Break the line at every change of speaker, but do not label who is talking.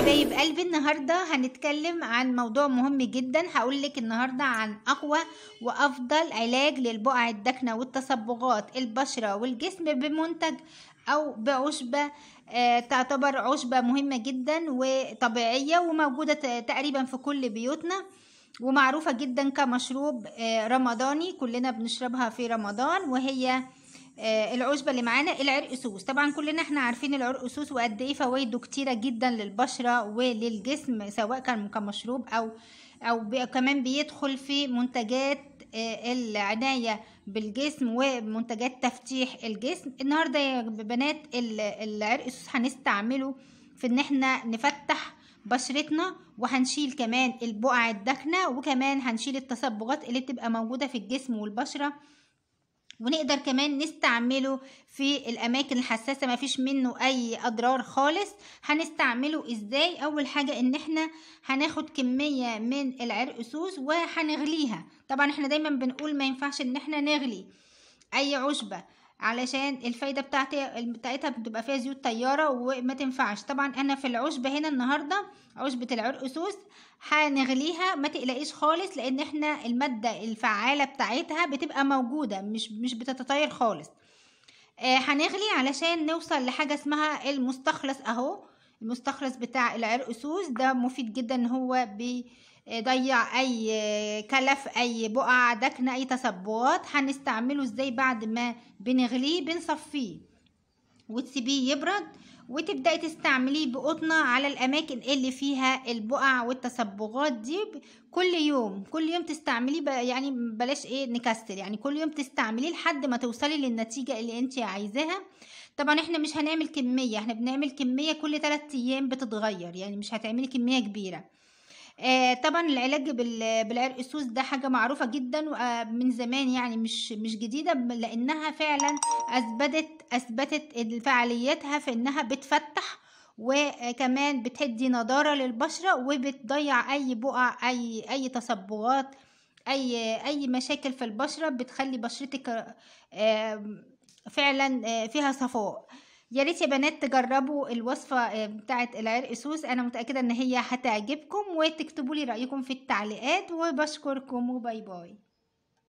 حبايب قلبي النهارده هنتكلم عن موضوع مهم جدا هقول لك النهارده عن اقوى وافضل علاج للبقع الداكنه والتصبغات البشره والجسم بمنتج او بعشبه آه، تعتبر عشبه مهمه جدا وطبيعيه وموجوده تقريبا في كل بيوتنا ومعروفه جدا كمشروب آه، رمضاني كلنا بنشربها في رمضان وهي آه، العشبة اللي معانا العرق سوس طبعا كلنا احنا عارفين العرق سوس وقد ايه فوائده كتيرة جدا للبشرة وللجسم سواء كان كمشروب او او كمان بيدخل في منتجات آه، العناية بالجسم ومنتجات تفتيح الجسم النهاردة يا بنات العرق السوس هنستعمله في ان احنا نفتح بشرتنا وهنشيل كمان البقع الداكنة وكمان هنشيل التصبغات اللي بتبقى موجودة في الجسم والبشرة ونقدر كمان نستعمله في الاماكن الحساسه ما فيش منه اي اضرار خالص هنستعمله ازاي اول حاجه ان احنا هناخد كميه من العرق سوس وهنغليها طبعا احنا دايما بنقول ما ينفعش ان احنا نغلي اي عشبه علشان الفايدة بتاعتي بتاعتها بتبقى فيها زيوت طيارة وما تنفعش طبعا انا في العشبة هنا النهاردة عشبة العرق سوس هنغليها ما تقلقيش خالص لان احنا المادة الفعالة بتاعتها بتبقى موجودة مش مش بتتطاير خالص آه هنغلي علشان نوصل لحاجة اسمها المستخلص اهو المستخلص بتاع العرق سوس ده مفيد جدا ان هو بي إيه، ضيع اي إيه، كلف اي بقع دكنة اي تصبات هنستعمله ازاي بعد ما بنغليه بنصفيه وتسيبيه يبرد وتبداي تستعمليه بقطنه على الاماكن اللي فيها البقع والتصبغات دي كل يوم كل يوم تستعمليه يعني بلاش ايه نكسر يعني كل يوم تستعمليه لحد ما توصلي للنتيجه اللي انت عايزاها طبعا احنا مش هنعمل كميه احنا بنعمل كميه كل 3 ايام بتتغير يعني مش هتعملي كميه كبيره آه طبعا العلاج بالعرق السوس ده حاجه معروفه جدا آه، من زمان يعني مش مش جديده لانها فعلا اثبتت اثبتت فعاليتها في انها بتفتح وكمان بتدي نضاره للبشره وبتضيع اي بقع اي اي تصبغات اي اي مشاكل في البشره بتخلي بشرتك آه، فعلا آه، فيها صفاء يا ريت يا بنات تجربوا الوصفه آه، بتاعه العرق سوس انا متاكده ان هي هتعجبكم وتكتبوا لي رايكم في التعليقات وبشكركم وباي باي